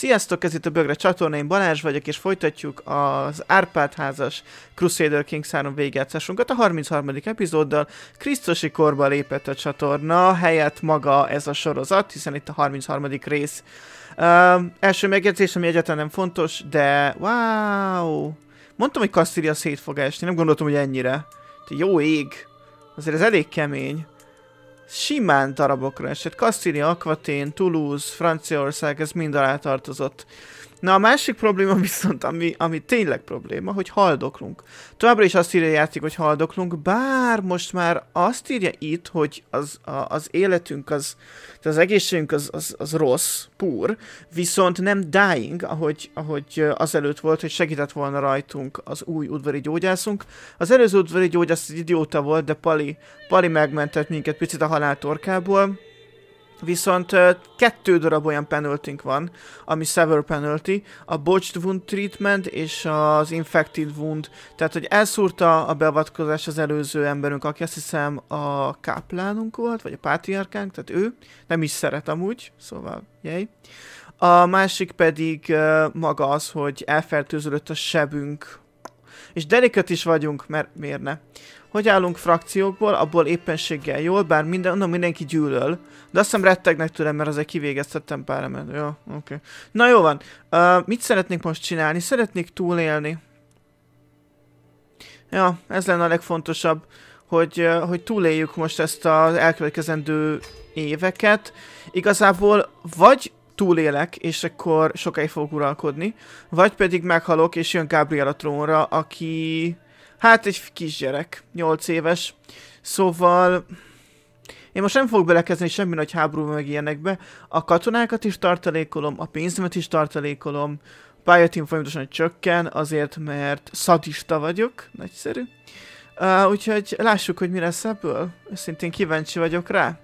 Sziasztok, ez itt a Bögre csatorna, én Balázs vagyok, és folytatjuk az Árpád házas Crusader Kings 3 végigjátszásunkat a 33. epizóddal. Krisztusi korba lépett a csatorna, helyett maga ez a sorozat, hiszen itt a 33. rész. Uh, első megjegyzés, ami egyáltalán nem fontos, de wow! Mondtam, hogy Kastília szét fog esni, nem gondoltam, hogy ennyire. jó ég! Azért ez elég kemény simán darabokra esett. Kastília, Aquatén, Toulouse, Franciaország, ez mind alá tartozott. Na a másik probléma viszont, ami, ami tényleg probléma, hogy haldoklunk. Továbbra is azt írja játék, hogy haldoklunk, bár most már azt írja itt, hogy az, a, az életünk, az, az egészségünk az, az, az rossz, pur, viszont nem dying, ahogy, ahogy azelőtt volt, hogy segített volna rajtunk az új udvari gyógyászunk. Az előző udvari gyógyász idióta volt, de Pali, Pali megmentett minket picit a haláltorkából, Viszont kettő darab olyan penalty van, ami Sever Penalty, a Botched Wound Treatment és az Infected Wound. Tehát, hogy elszúrta a beavatkozás az előző emberünk, aki azt hiszem a káplánunk volt, vagy a pátriárkánk, tehát ő. Nem is szeret amúgy, szóval jej. A másik pedig maga az, hogy elfertőződött a sebünk és deliköt is vagyunk, mert miért ne? Hogy állunk frakciókból, abból éppenséggel jól, bár minden, onnan mindenki gyűlöl, de azt hiszem rettegnek tőlem, mert azért kivégeztettem pár ember. Jó, oké. Okay. Na jó van, uh, mit szeretnék most csinálni? Szeretnék túlélni. Ja, ez lenne a legfontosabb, hogy, uh, hogy túléljük most ezt az elkövetkezendő éveket. Igazából vagy túlélek, és akkor sokáig fogok uralkodni, vagy pedig meghalok, és jön Gabriel a trónra, aki... Hát egy kisgyerek, 8 éves, szóval... Én most nem fogok belekezni semmi nagy háborúba meg ilyenekbe. A katonákat is tartalékolom, a pénzemet is tartalékolom, a pályatim folyamatosan csökken, azért mert szadista vagyok, nagyszerű. Uh, úgyhogy lássuk, hogy mi lesz ebből. Szintén kíváncsi vagyok rá.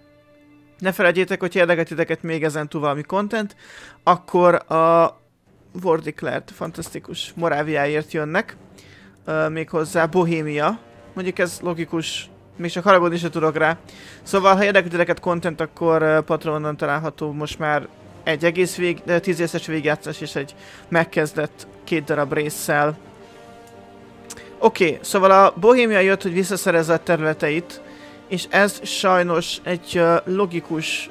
Ne felejtjétek, hogy érdeket titeket még ezen túl valami content, akkor a War Declared, fantasztikus Moráviáért jönnek, uh, méghozzá Bohémia, mondjuk ez logikus, még csak haragudni se tudok rá. Szóval, ha érdekel titeket content, akkor uh, Patronon található most már egy egész vég, de tíz részes végjátszás és egy megkezdett két darab résszel. Oké, okay, szóval a Bohémia jött, hogy visszaszerezze a területeit, és ez sajnos egy logikus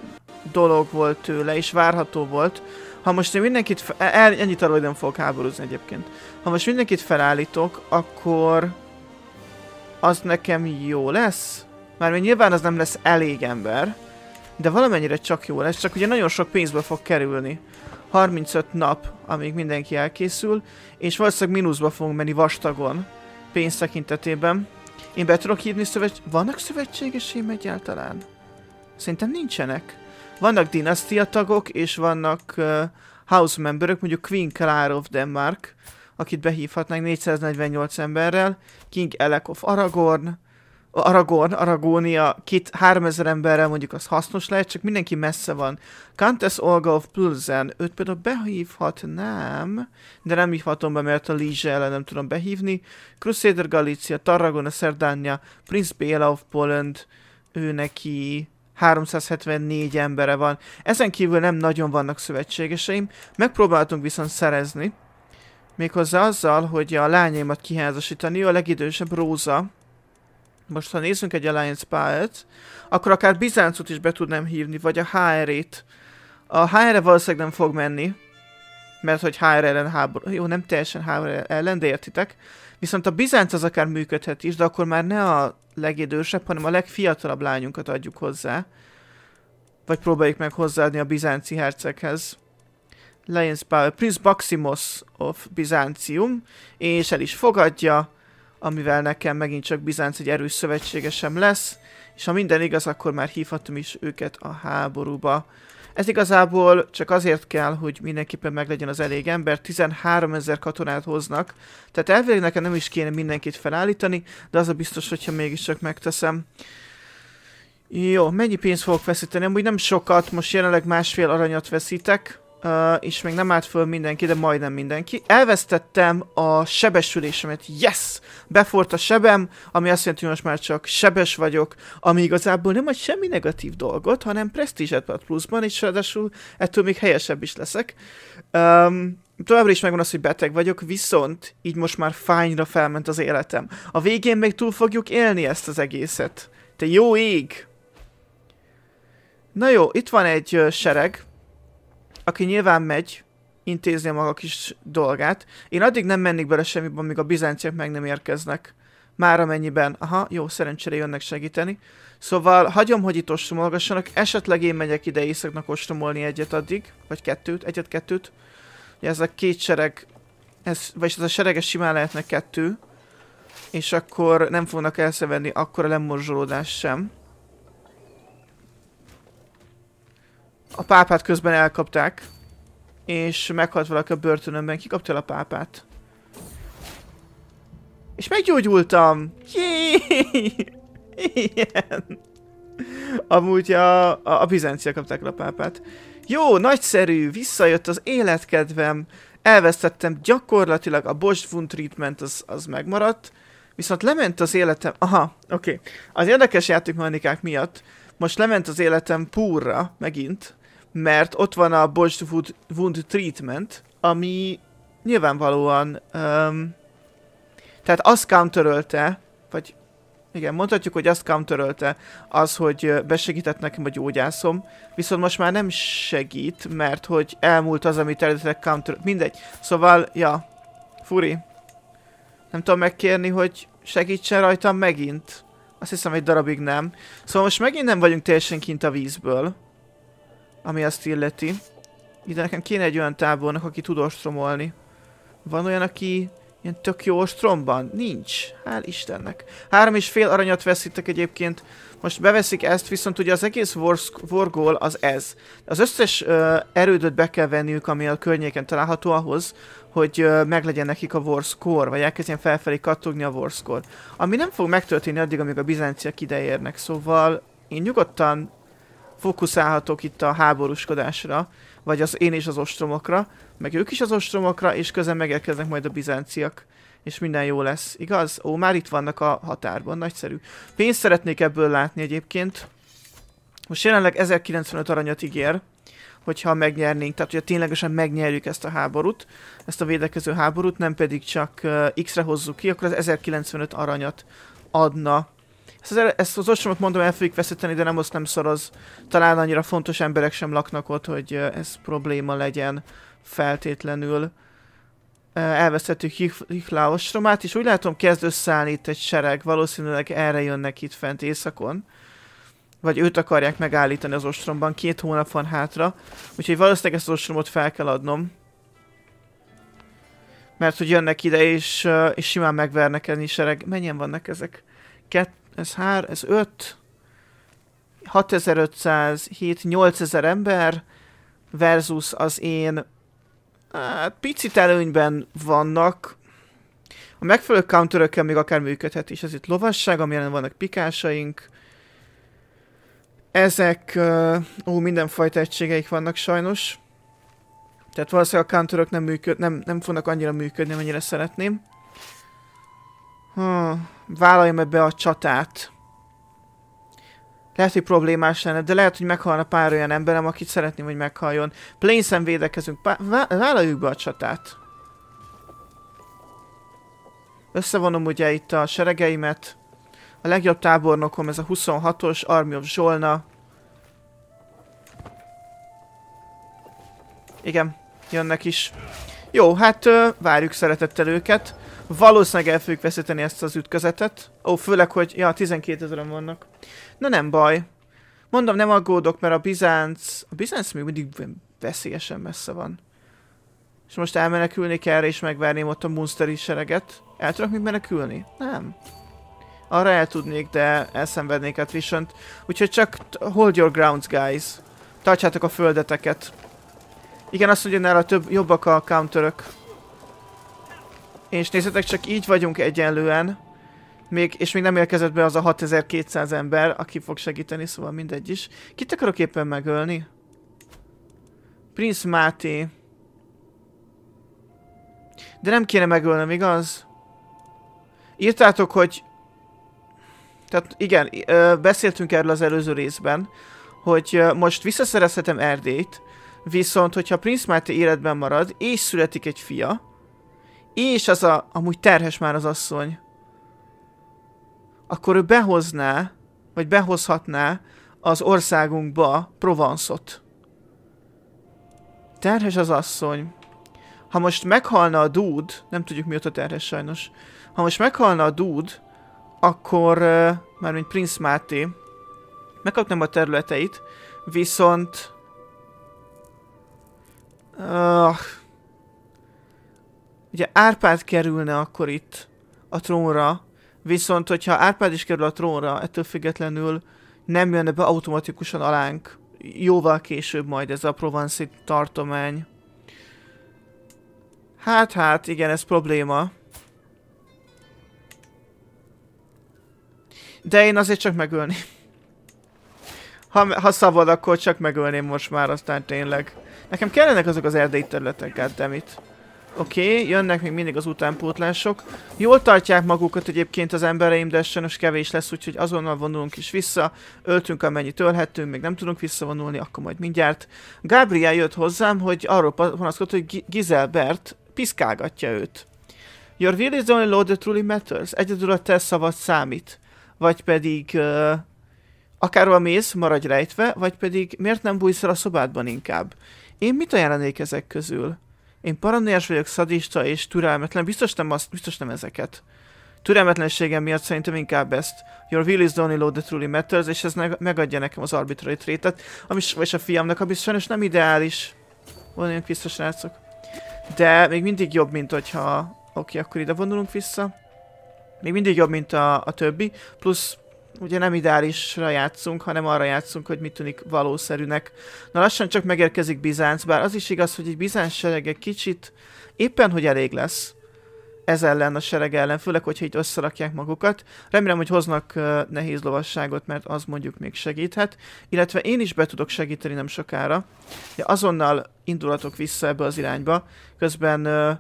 dolog volt tőle, és várható volt. Ha most én mindenkit, e-, el, ennyit arra, hogy nem fogok háborúzni egyébként. Ha most mindenkit felállítok, akkor az nekem jó lesz. Mármint nyilván az nem lesz elég ember, de valamennyire csak jó lesz, csak ugye nagyon sok pénzbe fog kerülni. 35 nap, amíg mindenki elkészül, és valószínűleg mínuszba fogunk menni vastagon pénz tekintetében. Én be tudok hívni szövet... Vannak szövetségeseim egyáltalán? Szerintem nincsenek. Vannak dinasztia tagok, és vannak uh, house memberök, mondjuk Queen Clara of Denmark, akit behívhatnánk 448 emberrel, King Elek of Aragorn, Aragon, Aragónia, két 3000 emberrel mondjuk az hasznos lehet, csak mindenki messze van. Countess Olga of Plzen, őt például behívhatnám, de nem hívhatom be, mert a Lízse ellen nem tudom behívni. Crusader Galicia, Tarragona, Szerdánia, Prince Béla of Poland, ő neki 374 embere van. Ezen kívül nem nagyon vannak szövetségeseim, megpróbáltunk viszont szerezni. Méghozzá azzal, hogy a lányaimat kiházasítani, a legidősebb Róza, most ha nézzünk egy Alliance pályát, akkor akár Bizáncot is be tudnám hívni, vagy a HR-ét. A HR-re valószínűleg nem fog menni, mert hogy HR ellen háború, jó nem teljesen HR ellen, de értitek. Viszont a Bizánc az akár működhet is, de akkor már ne a legidősebb, hanem a legfiatalabb lányunkat adjuk hozzá. Vagy próbáljuk meg hozzáadni a bizánci herceghez. Lions Power, Prince Maximus of Byzantium, és el is fogadja, amivel nekem megint csak Bizánc egy erős szövetségesem lesz, és ha minden igaz, akkor már hívhatom is őket a háborúba. Ez igazából csak azért kell, hogy mindenképpen meglegyen az elég ember, 13 ezer katonát hoznak, tehát elvileg nekem nem is kéne mindenkit felállítani, de az a biztos, hogyha mégiscsak megteszem. Jó, mennyi pénzt fogok veszíteni? Amúgy nem sokat, most jelenleg másfél aranyat veszítek. Uh, és még nem állt föl mindenki, de majdnem mindenki. Elvesztettem a sebesülésemet. Yes! Befort a sebem, ami azt jelenti, hogy most már csak sebes vagyok, ami igazából nem ad semmi negatív dolgot, hanem presztízset ad pluszban, és ráadásul ettől még helyesebb is leszek. Um, Továbbra is megvan az, hogy beteg vagyok, viszont így most már fájnyra felment az életem. A végén még túl fogjuk élni ezt az egészet. Te jó ég! Na jó, itt van egy uh, sereg, aki nyilván megy, intézni a maga kis dolgát. Én addig nem mennék bele semmibe, amíg a bizánciak meg nem érkeznek. Már amennyiben, aha, jó, szerencsére jönnek segíteni. Szóval hagyom, hogy itt ostromolgassanak, esetleg én megyek ide éjszaknak ostromolni egyet addig, vagy kettőt, egyet-kettőt. Ugye ez a két sereg, ez, vagyis ez a sereges simán lehetne kettő, és akkor nem fognak akkor akkora lemorzsolódás sem. a pápát közben elkapták, és meghalt valaki a börtönömben, kikapta a pápát. És meggyógyultam! Jéééé! Ilyen! Amúgy a, a, a bizencia kapták el a pápát. Jó, nagyszerű, visszajött az életkedvem, elvesztettem gyakorlatilag a Wound treatment, az, az megmaradt, viszont lement az életem, aha, oké, okay. az érdekes játékmechanikák miatt most lement az életem púrra, megint, mert ott van a Botched Wound, Wound Treatment, ami nyilvánvalóan um, tehát azt counterölte, vagy igen, mondhatjuk, hogy azt counterölte az, hogy besegített nekem a gyógyászom, viszont most már nem segít, mert hogy elmúlt az, amit eredetileg counter... Mindegy. Szóval, ja, furi. Nem tudom megkérni, hogy segítsen rajtam megint. Azt hiszem, egy darabig nem. Szóval most megint nem vagyunk teljesen kint a vízből. Ami azt illeti. Ide nekem kéne egy olyan tábornak, aki tud ostromolni. Van olyan, aki ilyen tök jó ostromban? Nincs. Hál' Istennek. Három és fél aranyat veszítek egyébként. Most beveszik ezt, viszont ugye az egész vorgól az ez. Az összes ö, erődöt be kell venniük, ami a környéken található ahhoz, hogy meglegyen nekik a vorskor, vagy elkezdjen felfelé kattogni a vorskor. Ami nem fog megtörténni addig, amíg a bizánciak ideérnek, szóval én nyugodtan fókuszálhatok itt a háborúskodásra, vagy az én és az ostromokra, meg ők is az ostromokra, és közben megérkeznek majd a bizánciak, és minden jó lesz, igaz? Ó, már itt vannak a határban, nagyszerű. Pénzt szeretnék ebből látni egyébként. Most jelenleg 1095 aranyat ígér, hogyha megnyernénk, tehát hogyha ténylegesen megnyerjük ezt a háborút, ezt a védekező háborút, nem pedig csak uh, X-re hozzuk ki, akkor az 1095 aranyat adna ezt, ezt az ostromot mondom, el fogjuk veszíteni, de nem azt nem szoroz. Talán annyira fontos emberek sem laknak ott, hogy ez probléma legyen feltétlenül. elveszettük Hichla ostromát, és úgy látom kezd összeállni itt egy sereg. Valószínűleg erre jönnek itt fent éjszakon vagy őt akarják megállítani az ostromban, két hónap van hátra, úgyhogy valószínűleg ezt az ostromot fel kell adnom. Mert hogy jönnek ide, és, és simán megvernek enni sereg. Mennyien vannak ezek? Kettő? ez, hár, ez 5, 6500, 7, 8000 ember versus az én hát picit előnyben vannak. A megfelelő counterökkel még akár működhet is, ez itt lovasság, amilyen vannak pikásaink. Ezek, ó, mindenfajta egységeik vannak sajnos. Tehát valószínűleg a counterök nem, működ, nem, nem fognak annyira működni, amennyire szeretném. Hmm, vállaljam ebbe a csatát. Lehet, hogy problémás lenne, de lehet, hogy meghalna pár olyan emberem, akit szeretném, hogy meghaljon. Plainsen védekezünk. Pá vállaljuk be a csatát. Összevonom ugye itt a seregeimet. A legjobb tábornokom ez a 26-os Army of Zsolna. Igen, jönnek is. Jó, hát várjuk szeretettel őket. Valószínűleg el fogjuk veszíteni ezt az ütközetet. Ó, főleg, hogy ja, 12 ezeren vannak. Na nem baj. Mondom, nem aggódok, mert a Bizánc... A Bizánc még mindig veszélyesen messze van. És most elmenekülni kell, és megverném ott a Munsteri sereget. El tudok még menekülni? Nem. Arra el tudnék, de elszenvednék viszont. Úgyhogy csak hold your grounds, guys. Tartsátok a földeteket. Igen, azt mondja, nála több, jobbak a counterök. És nézzétek, csak így vagyunk egyenlően. Még, és még nem érkezett be az a 6200 ember, aki fog segíteni, szóval mindegy is. Kit akarok éppen megölni? Prince Máté. De nem kéne megölnöm, igaz? Írtátok, hogy... Tehát igen, beszéltünk erről az előző részben, hogy most visszaszerezhetem Erdélyt, viszont hogyha Prince Máté életben marad, és születik egy fia, és az a... Amúgy terhes már az asszony. Akkor ő behozná, vagy behozhatná az országunkba Provence-ot. Terhes az asszony. Ha most meghalna a dúd, nem tudjuk mióta terhes sajnos. Ha most meghalna a dúd, akkor, uh, mármint Prince Máté, megkapnám a területeit, viszont... Uh, Ugye Árpád kerülne akkor itt a trónra, viszont hogyha Árpád is kerül a trónra, ettől függetlenül nem jönne be automatikusan alánk. Jóval később majd ez a Provenci tartomány. Hát, hát, igen, ez probléma. De én azért csak megölni. Ha, ha szabad, akkor csak megölném most már, aztán tényleg. Nekem kellenek azok az erdei területek, goddammit. Hát Oké, okay, jönnek még mindig az utánpótlások. Jól tartják magukat egyébként az embereim, de sajnos kevés lesz, úgyhogy azonnal vonulunk is vissza. Öltünk amennyit tölhetünk, még nem tudunk visszavonulni, akkor majd mindjárt. Gabriel jött hozzám, hogy arról panaszkodott, hogy Gizelbert piszkálgatja őt. Your will is the only law that truly matters. Egyedül a te szavad számít. Vagy pedig... Uh, akárhol mész, maradj rejtve, vagy pedig miért nem bújsz el a szobádban inkább? Én mit ajánlanék ezek közül? Én paranoiás vagyok, szadista és türelmetlen, biztos nem, azt, biztos nem ezeket. Türelmetlenségem miatt szerintem inkább ezt. Your will is the only law that truly matters, és ez megadja nekem az arbitrary trétet, ami és a fiamnak, ami sajnos nem ideális. olyan biztos rácok. De még mindig jobb, mint hogyha... Oké, okay, akkor ide vonulunk vissza. Még mindig jobb, mint a, a többi. Plusz ugye nem ideálisra játszunk, hanem arra játszunk, hogy mit tűnik valószerűnek. Na lassan csak megérkezik Bizánc, bár az is igaz, hogy egy Bizánc serege kicsit éppen, hogy elég lesz ez ellen, a sereg ellen, főleg, hogyha itt összerakják magukat. Remélem, hogy hoznak uh, nehéz lovasságot, mert az mondjuk még segíthet. Illetve én is be tudok segíteni nem sokára. De azonnal indulatok vissza ebbe az irányba. Közben uh,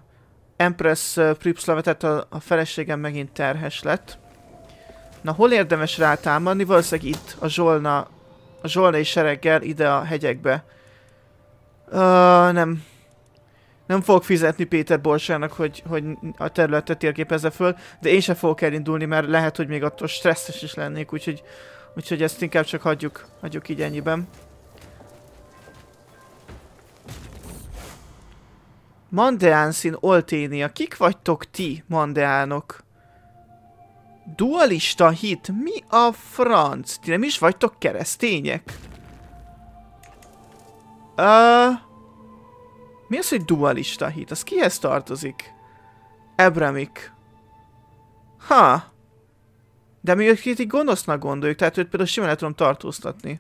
Empress uh, Pripszlava, tehát a, a feleségem megint terhes lett Na, hol érdemes rátámadni? Valószínűleg itt, a Zsolna, a Zsolnai sereggel ide a hegyekbe. Uh, nem. Nem fogok fizetni Péter Borsának, hogy, hogy a területet térképezze föl, de én sem fogok elindulni, mert lehet, hogy még attól stresszes is lennék, úgyhogy, úgyhogy ezt inkább csak hagyjuk, hagyjuk így ennyiben. Mandeánszín Olténia. Kik vagytok ti, Mandeánok? Dualista hit? Mi a franc? Ti nem is vagytok keresztények? Uh, mi az, hogy dualista hit? Az kihez tartozik? Ebramik. Ha. De mi őt így gonosznak gondoljuk, tehát őt például simán le tudom tartóztatni.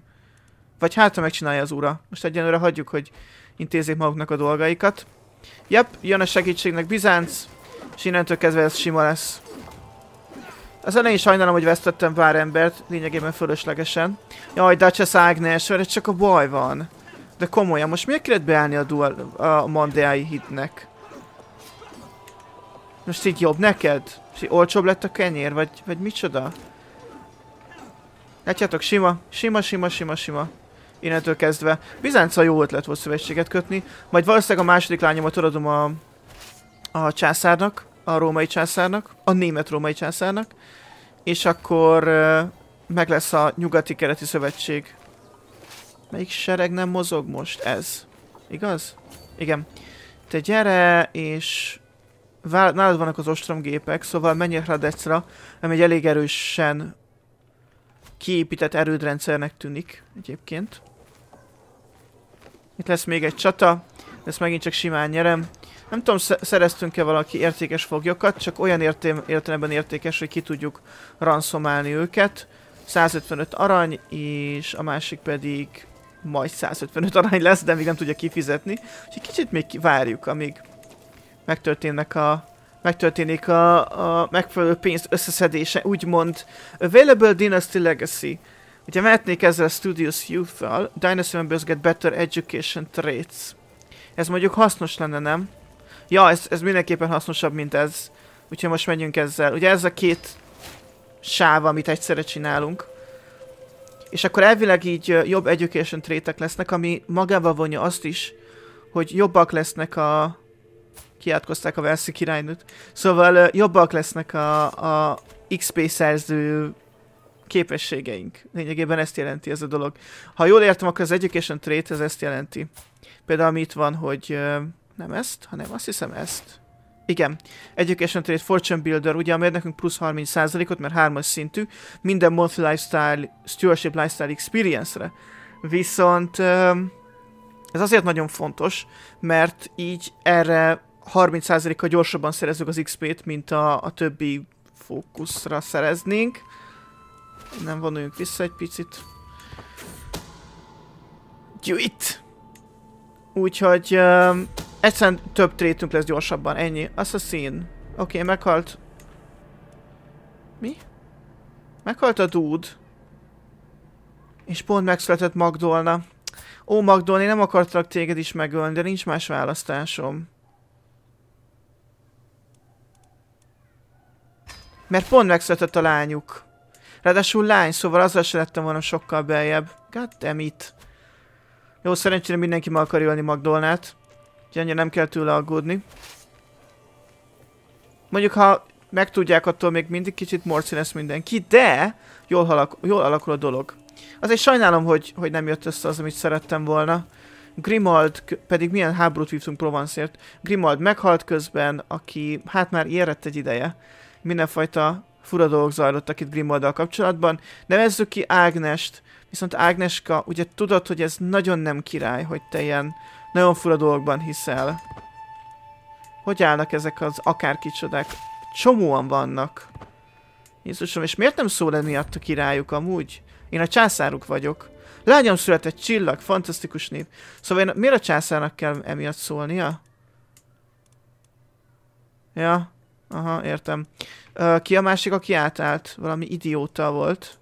Vagy hát, ha megcsinálja az ura. Most egyenlőre hagyjuk, hogy intézzék maguknak a dolgaikat. Jep, jön a segítségnek Bizánc, és innentől kezdve ez sima lesz. Az elején sajnálom, hogy vesztettem pár embert, lényegében fölöslegesen. Jaj, Dacia Szágnes, mert csak a baj van. De komolyan, most miért kellett beállni a, dual, a mandeai hitnek? Most így jobb neked? Így olcsóbb lett a kenyér, vagy, vagy micsoda? Látjátok, sima, sima, sima, sima, sima. Innentől kezdve. Bizánca jó ötlet volt szövetséget kötni. Majd valószínűleg a második lányomat odadom a, a császárnak a római császárnak, a német-római császárnak, és akkor meg lesz a nyugati kereti szövetség. Melyik sereg nem mozog most? Ez. Igaz? Igen. Te gyere, és Vál, nálad vannak az ostromgépek, szóval menjél Hradecra, ami egy elég erősen kiépített erődrendszernek tűnik egyébként. Itt lesz még egy csata, ezt megint csak simán nyerem. Nem tudom, szereztünk-e valaki értékes foglyokat, csak olyan értém, értelemben értékes, hogy ki tudjuk ranszomálni őket. 155 arany, és a másik pedig majd 155 arany lesz, de még nem tudja kifizetni. Úgyhogy kicsit még várjuk, amíg megtörténnek a megtörténik a, a megfelelő pénz összeszedése, úgymond Available Dynasty Legacy. Ugye mehetnék ezzel a Studios Youth-val, Dynasty Members Get Better Education Traits. Ez mondjuk hasznos lenne, nem? Ja, ez, ez mindenképpen hasznosabb, mint ez. Úgyhogy most megyünk ezzel. Ugye ez a két sáv, amit egyszerre csinálunk. És akkor elvileg így jobb education trétek lesznek, ami magába vonja azt is, hogy jobbak lesznek a... Kiátkozták a Velszi királynőt. Szóval jobbak lesznek a, a XP szerző képességeink. Lényegében ezt jelenti ez a dolog. Ha jól értem, akkor az education trait ez ezt jelenti. Például itt van, hogy nem ezt, hanem azt hiszem ezt. Igen. Education Trade Fortune Builder, ugye a nekünk plusz 30%-ot, mert hármas szintű, minden monthly lifestyle, stewardship lifestyle experience-re. Viszont ez azért nagyon fontos, mert így erre 30%-kal gyorsabban szerezzük az XP-t, mint a, a többi fókuszra szereznénk. Nem vonuljunk vissza egy picit. Gyűjt! Úgyhogy Egyszerűen több trétünk lesz gyorsabban, ennyi. Assassin. Oké, okay, meghalt. Mi? Meghalt a dude. És pont megszületett Magdolna. Ó, Magdolna, én nem akartalak téged is megölni, de nincs más választásom. Mert pont megszületett a lányuk. Ráadásul lány, szóval azzal se lettem volna sokkal beljebb. God damn it. Jó, szerencsére mindenki ma akar ölni Magdolnát. Úgyhogy nem kell tőle aggódni. Mondjuk, ha megtudják, attól még mindig kicsit morci lesz mindenki, de jól, halak jól alakul a dolog. Azért sajnálom, hogy, hogy nem jött össze az, amit szerettem volna. Grimald pedig milyen háborút vívtunk Provenceért. Grimald meghalt közben, aki hát már érett egy ideje. Mindenfajta fura dolgok zajlottak itt Grimmalddal kapcsolatban. Nevezzük ki Ágnest, viszont Ágneska, ugye tudod, hogy ez nagyon nem király, hogy te ilyen nagyon fura dologban hiszel. Hogy állnak ezek az akárkicsodák? Csomóan vannak. Jézusom, és miért nem szól emiatt a királyuk amúgy? Én a császáruk vagyok. Lányom született csillag, fantasztikus név. Szóval én, miért a császárnak kell emiatt szólnia? Ja, aha, értem. Ö, ki a másik, aki átállt? Valami idióta volt.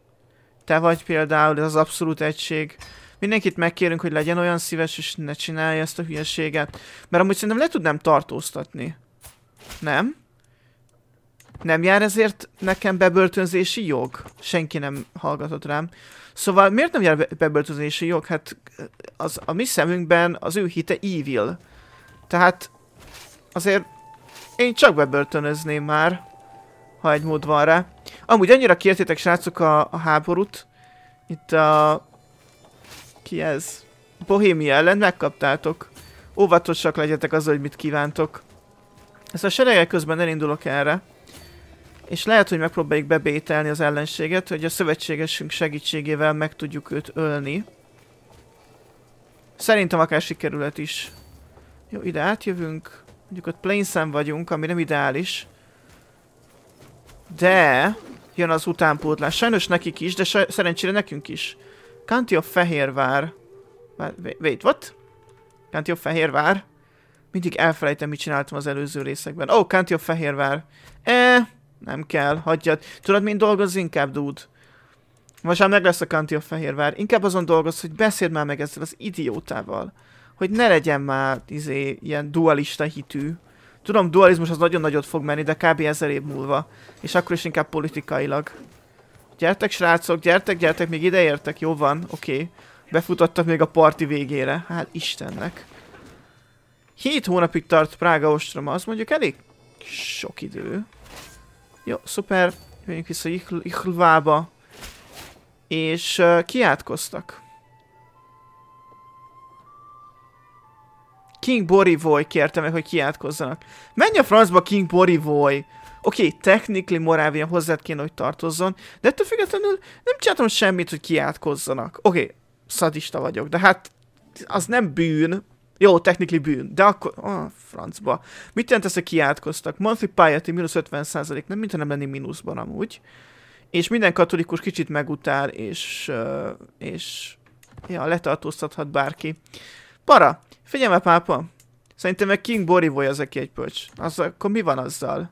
Te vagy például, ez az abszolút egység. Mindenkit megkérünk, hogy legyen olyan szíves, és ne csinálja ezt a hülyeséget. Mert amúgy szerintem le tudnám tartóztatni. Nem? Nem jár ezért nekem bebörtönzési jog? Senki nem hallgatott rám. Szóval miért nem jár bebörtönzési jog? Hát az, a mi szemünkben az ő hite evil. Tehát azért én csak bebörtönözném már, ha egy mód van rá. Amúgy annyira kértétek srácok a, a háborút, itt a ki ez? Bohémia ellen megkaptátok. Óvatosak legyetek az, hogy mit kívántok. Ezt a seregek közben elindulok erre. És lehet, hogy megpróbáljuk bebételni az ellenséget, hogy a szövetségesünk segítségével meg tudjuk őt ölni. Szerintem akár sikerület is. Jó, ide átjövünk. Mondjuk ott plainszem vagyunk, ami nem ideális. De jön az utánpótlás. Sajnos nekik is, de szerencsére nekünk is. County of Fehérvár. Wait, what? County of Fehérvár? Mindig elfelejtem, mit csináltam az előző részekben. Oh, County of Fehérvár. Eh, nem kell, hagyjad. Tudod, mint dolgozz inkább, dude? Most már meg lesz a County of Fehérvár. Inkább azon dolgoz, hogy beszéd már meg ezzel az idiótával. Hogy ne legyen már, izé, ilyen dualista hitű. Tudom, dualizmus az nagyon nagyot fog menni, de kb. ezer év múlva. És akkor is inkább politikailag. Gyertek srácok, gyertek, gyertek, még ideértek, jó van, oké. Okay. Befutottak még a parti végére, hát Istennek. Hét hónapig tart Prága ostroma, az mondjuk elég sok idő. Jó, szuper, jöjjünk vissza Ichlvába. És uh, kiátkoztak. King Borivoy kérte meg, hogy kiátkozzanak. Menj a francba King Borivoy! Oké, okay, technically Morávia hozzá kéne, hogy tartozzon, de ettől függetlenül nem csináltam semmit, hogy kiátkozzanak. Oké, okay, szadista vagyok, de hát az nem bűn, jó, technikli bűn, de akkor... A oh, francba. Mit jelent ez, hogy kiátkoztak? Monthly piety mínusz 50 nem mintha nem lenni mínuszban amúgy. És minden katolikus kicsit megutál, és... és... Ja, letartóztathat bárki. Para! Figyelme, pápa! Szerintem meg King Bori az aki egy pöcs. Az akkor mi van azzal?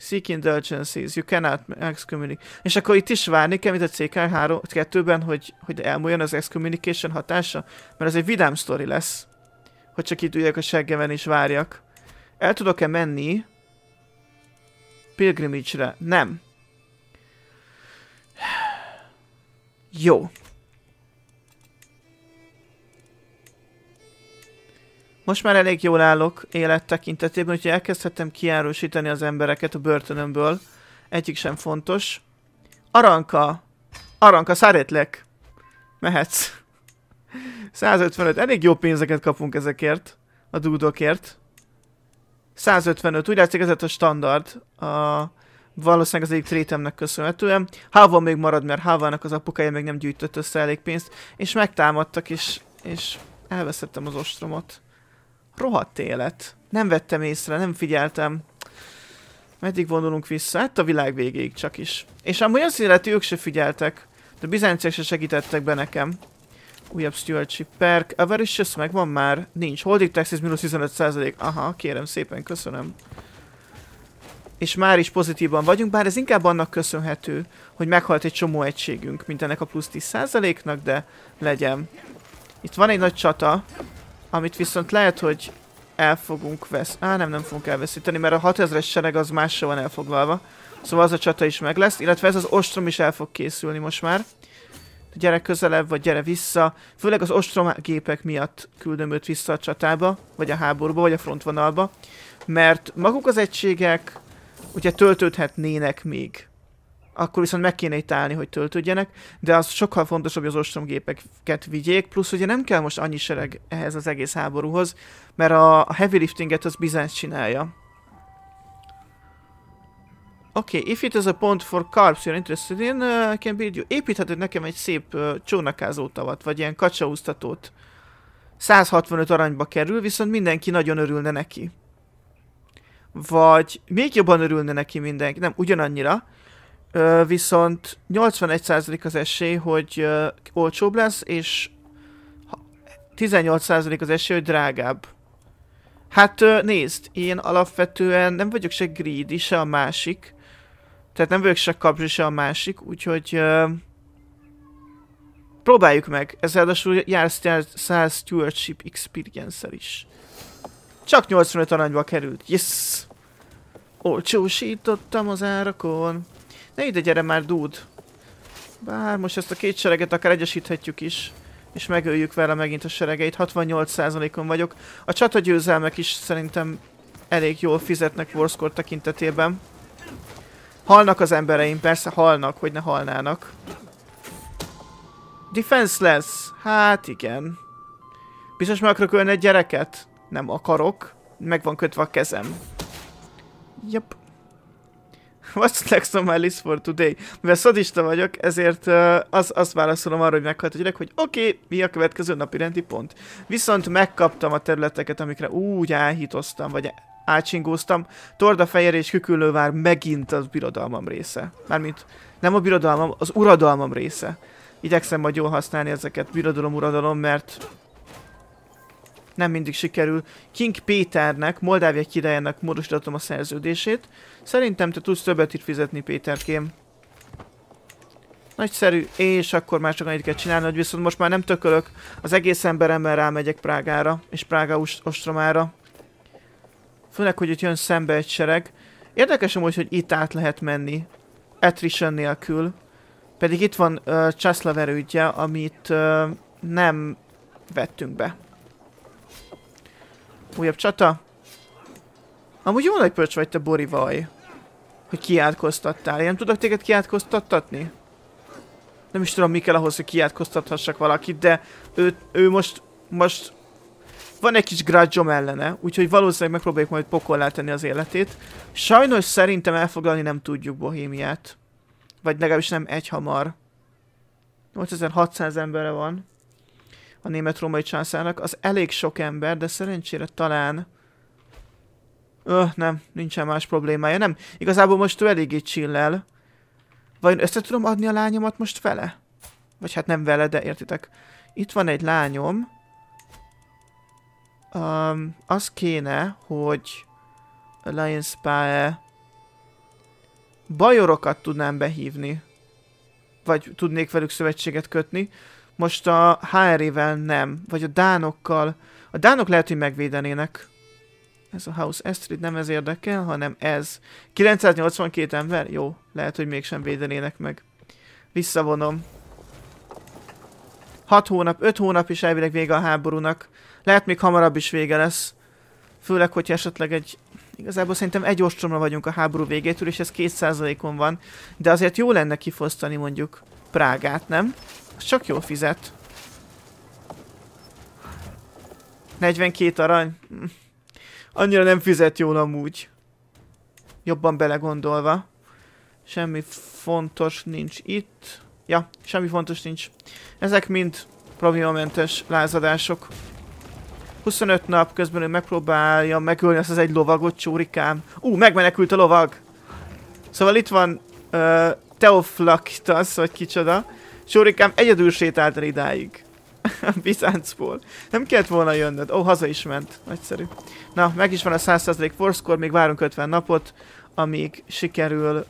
Seek indulgences, you cannot excommunicate. És akkor itt is várni kell, mint a CK2-ben, hogy, hogy elmúljon az excommunication hatása, mert az egy vidám sztori lesz, hogy csak itt üljek a seggemen és várjak. El tudok-e menni pilgrimage-re? Nem. Jó. Most már elég jól állok élet tekintetében, úgyhogy elkezdhetem kiárusítani az embereket a börtönömből. Egyik sem fontos. Aranka! Aranka, szárétlek! Mehetsz. 155. Elég jó pénzeket kapunk ezekért. A dúdokért. 155. Úgy látszik ez a standard. A... Valószínűleg az egyik trétemnek köszönhetően. Hával még marad, mert Hávának az apukája még nem gyűjtött össze elég pénzt. És megtámadtak, és, és elveszettem az ostromot. Rohadt élet. Nem vettem észre, nem figyeltem. Meddig vonulunk vissza? Hát a világ végéig csak is. És amúgy azt illeti, ők se figyeltek. De a bizánciák se segítettek be nekem. Újabb stewardship perk. Avaricious megvan már? Nincs. Holding taxis mínusz 15%. Aha, kérem szépen, köszönöm. És már is pozitívan vagyunk, bár ez inkább annak köszönhető, hogy meghalt egy csomó egységünk, mint ennek a plusz 10%-nak, de legyen. Itt van egy nagy csata. Amit viszont lehet, hogy el fogunk vesz... Á, nem, nem fogunk elveszíteni, mert a 6000-es sereg az másra van elfoglalva. Szóval az a csata is meg lesz, illetve ez az ostrom is el fog készülni most már. De gyere közelebb, vagy gyere vissza. Főleg az ostrom gépek miatt küldöm őt vissza a csatába, vagy a háborúba, vagy a frontvonalba. Mert maguk az egységek ugye töltődhetnének még akkor viszont meg kéne itt állni, hogy töltődjenek, de az sokkal fontosabb, hogy az ostromgépeket vigyék, plusz ugye nem kell most annyi sereg ehhez az egész háborúhoz, mert a heavy liftinget az Bizánc csinálja. Oké, okay, if it is a point for carbs you're interested in, uh, I can build you. Építheted nekem egy szép uh, csónakázó tavat, vagy ilyen kacsaúztatót. 165 aranyba kerül, viszont mindenki nagyon örülne neki. Vagy még jobban örülne neki mindenki, nem ugyanannyira, viszont 81% az esély, hogy olcsóbb lesz, és 18% az esély, hogy drágább. Hát nézd, én alapvetően nem vagyok se greedy, se a másik. Tehát nem vagyok se kapzsi, se a másik, úgyhogy... Uh, próbáljuk meg. Ez ráadásul jár 100 Stewardship experience is. Csak 85 aranyba került. Yes! Olcsósítottam az árakon. Ne ide gyere már, dúd! Bár most ezt a két sereget akár egyesíthetjük is. És megöljük vele megint a seregeit. 68%-on vagyok. A csata győzelmek is szerintem elég jól fizetnek Warscore tekintetében. Halnak az embereim, persze halnak, hogy ne halnának. Defenseless. Hát igen. Biztos meg akarok ölni egy gyereket? Nem akarok. Meg van kötve a kezem. Jep. What's next on my list for today? Mivel szadista vagyok, ezért uh, az, azt válaszolom arra, hogy meghalt a gyerek, hogy oké, okay, mi a következő napi rendi pont. Viszont megkaptam a területeket, amikre úgy áhítoztam, vagy ácsingóztam. fejér és Küküllővár megint az birodalmam része. Mármint nem a birodalmam, az uradalmam része. Igyekszem majd jól használni ezeket, birodalom, uradalom, mert nem mindig sikerül. King Péternek, Moldávia királyának módosítatom a szerződését. Szerintem te tudsz többet itt fizetni, Péterkém. Nagyszerű, és akkor már csak annyit kell csinálni, hogy viszont most már nem tökölök, az egész emberemmel rámegyek Prágára, és Prága ostromára. Főleg, hogy itt jön szembe egy sereg. Érdekes amúgy, hogy itt át lehet menni. Attrition nélkül. Pedig itt van uh, Csaszlaver ügye, amit uh, nem vettünk be. Újabb csata. Amúgy jó nagy pöcs vagy te, Borivaj. Hogy kiátkoztattál. Én nem tudok téged kiátkoztattatni? Nem is tudom, mi kell ahhoz, hogy kiátkoztathassak valakit, de ő, ő most, most van egy kis grudge ellene, úgyhogy valószínűleg megpróbáljuk majd pokollá tenni az életét. Sajnos szerintem elfoglalni nem tudjuk Bohémiát. Vagy legalábbis nem egy hamar. 8600 emberre van a német-római császárnak, az elég sok ember, de szerencsére talán... Öh, nem, nincsen más problémája, nem. Igazából most ő eléggé csillel. Vajon össze tudom adni a lányomat most vele? Vagy hát nem vele, de értitek. Itt van egy lányom. Um, az kéne, hogy Alliance Pae... bajorokat tudnám behívni. Vagy tudnék velük szövetséget kötni. Most a HR-ével nem, vagy a Dánokkal. A Dánok lehet, hogy megvédenének. Ez a House Estrid nem ez érdekel, hanem ez. 982 ember? Jó, lehet, hogy mégsem védenének meg. Visszavonom. 6 hónap, 5 hónap is elvileg vége a háborúnak. Lehet még hamarabb is vége lesz. Főleg, hogyha esetleg egy... Igazából szerintem egy ostromra vagyunk a háború végétől, és ez 2%-on van. De azért jó lenne kifosztani mondjuk Prágát, nem? Az csak jól fizet. 42 arany. Annyira nem fizet jól amúgy. Jobban belegondolva. Semmi fontos nincs itt. Ja, semmi fontos nincs. Ezek mind problémamentes lázadások. 25 nap közben ő megpróbálja megölni azt az egy lovagot, csórikám. Ú, uh, megmenekült a lovag! Szóval itt van uh, Teoflaktas, vagy kicsoda. Sorikám egyedül el idáig. Bizáncból. Nem kellett volna jönnöd. Ó, oh, haza is ment. Nagyszerű. Na, meg is van a 100% forszkor, még várunk 50 napot, amíg sikerül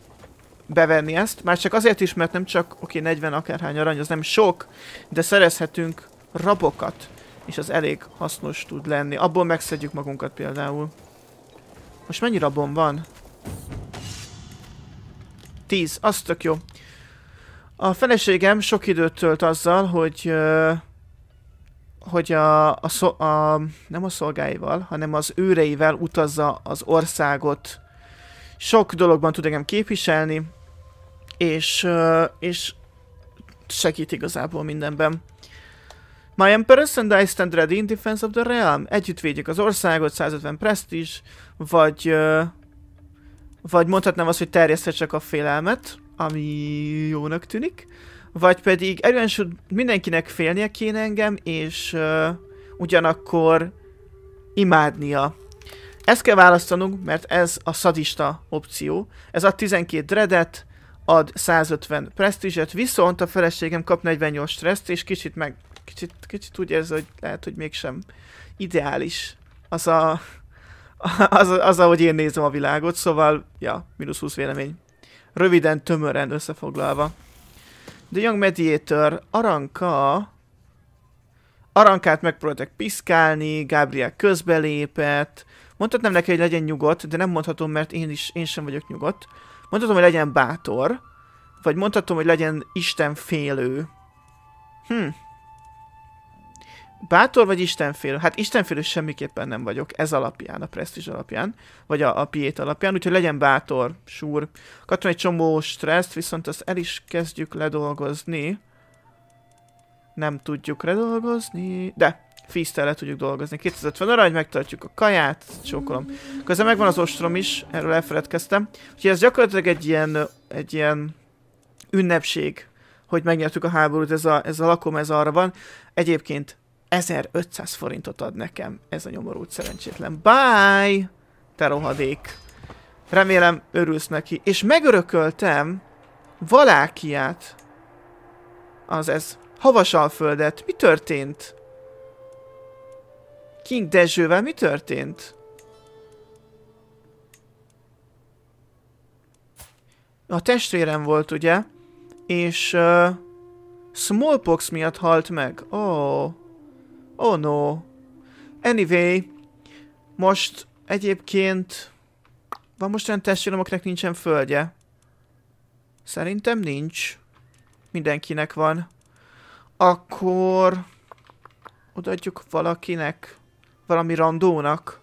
bevenni ezt. Már csak azért is, mert nem csak, oké, okay, 40 akárhány arany, az nem sok, de szerezhetünk rabokat, és az elég hasznos tud lenni. Abból megszedjük magunkat például. Most mennyi rabom van? 10, az tök jó. A feleségem sok időt tölt azzal, hogy hogy a, a, szol, a nem a szolgáival, hanem az őreivel utazza az országot. Sok dologban tud engem képviselni, és, és segít igazából mindenben. My Empress and I stand ready in defense of the realm. Együtt védjük az országot, 150 prestige, vagy, vagy mondhatnám azt, hogy csak a félelmet ami jónak tűnik, vagy pedig erően mindenkinek félnie kéne engem, és uh, ugyanakkor imádnia. Ezt kell választanunk, mert ez a szadista opció. Ez ad 12 dreadet, ad 150 prestízset, viszont a feleségem kap 48 stresszt, és kicsit meg, kicsit, kicsit úgy érzi, hogy lehet, hogy mégsem ideális az a, az, az, az ahogy én nézem a világot, szóval, ja, mínusz 20 vélemény. Röviden, tömören összefoglalva. The Young Mediator, Aranka... Arankát megpróbáltak piszkálni, Gabriel közbelépett. Mondhatnám neki, hogy legyen nyugodt, de nem mondhatom, mert én, is, én sem vagyok nyugodt. Mondhatom, hogy legyen bátor. Vagy mondhatom, hogy legyen félő. Hm, Bátor vagy istenfélő? Hát istenfélő semmiképpen nem vagyok, ez alapján, a presztízs alapján, vagy a, a piét alapján, úgyhogy legyen bátor, súr. Kaptam egy csomó stresszt, viszont azt el is kezdjük ledolgozni. Nem tudjuk redolgozni, de fíztel le tudjuk dolgozni. 250 arany, megtartjuk a kaját, csókolom. Közben megvan az ostrom is, erről elfeledkeztem. Úgyhogy ez gyakorlatilag egy ilyen, egy ilyen ünnepség, hogy megnyertük a háborút, ez a, ez a lakom, ez arra van. Egyébként 1500 forintot ad nekem ez a nyomorult szerencsétlen. Bye! Te rohadék! Remélem örülsz neki. És megörököltem Valákiát. Az ez. Havasalföldet. Mi történt? King Dezsővel mi történt? A testvérem volt, ugye? És... Uh, smallpox miatt halt meg. Ó... Oh. Oh no. Anyway, most egyébként van most olyan testvérem, akinek nincsen földje. Szerintem nincs. Mindenkinek van. Akkor odaadjuk valakinek, valami randónak.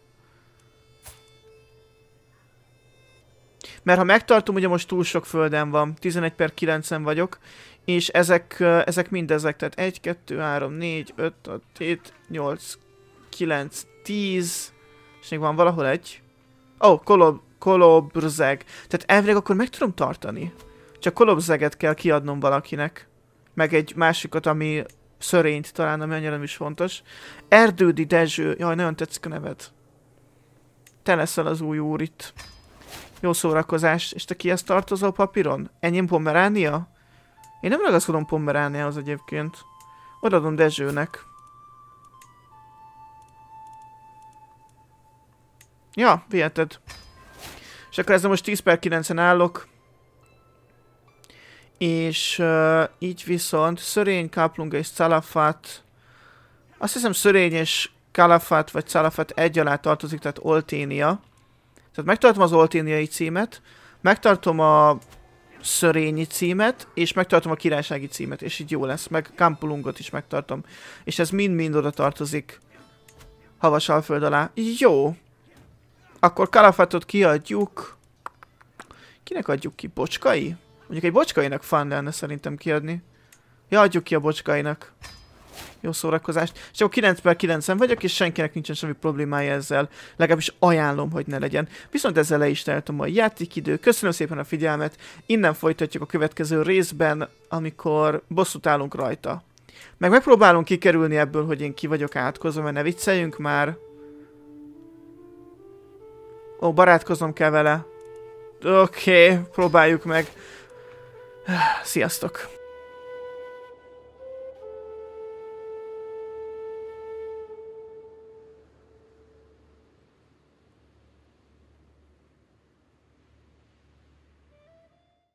Mert ha megtartom, ugye most túl sok földem van, 11 per 9-en vagyok, és ezek, ezek mindezek, tehát 1, 2, 3, 4, 5, 6, 7, 8, 9, 10, és még van valahol egy. Ó, oh, kolob, kolobrzeg. Tehát elvileg akkor meg tudom tartani. Csak kolobrzeget kell kiadnom valakinek. Meg egy másikat, ami szörényt talán, ami annyira nem is fontos. Erdődi Dezső. Jaj, nagyon tetszik a neved. Te leszel az új úr itt. Jó szórakozás. És te kihez tartozol papíron? Enyém Pomeránia? Én nem ragaszkodom Pomerániához egyébként. Odaadom Dezsőnek. Ja, viheted. És akkor ezzel most 10 per 9-en állok. És uh, így viszont Szörény, Kaplunga és Calafat. Azt hiszem Szörény és Calafat vagy Calafat egy alá tartozik, tehát Olténia. Tehát megtartom az Olténiai címet. Megtartom a szörényi címet, és megtartom a királysági címet, és így jó lesz, meg Kampulungot is megtartom. És ez mind-mind oda tartozik. Havas alföld alá. Jó. Akkor Kalafatot kiadjuk. Kinek adjuk ki? Bocskai? Mondjuk egy bocskainak fan lenne szerintem kiadni. Ja, adjuk ki a bocskainak jó szórakozást. És akkor 9 per 90 vagyok, és senkinek nincsen semmi problémája ezzel. Legalábbis ajánlom, hogy ne legyen. Viszont ezzel le is telt a mai játékidő. Köszönöm szépen a figyelmet. Innen folytatjuk a következő részben, amikor bosszút állunk rajta. Meg megpróbálunk kikerülni ebből, hogy én ki vagyok átkozva, mert ne vicceljünk már. Ó, barátkoznom kell vele. Oké, okay, próbáljuk meg. Sziasztok!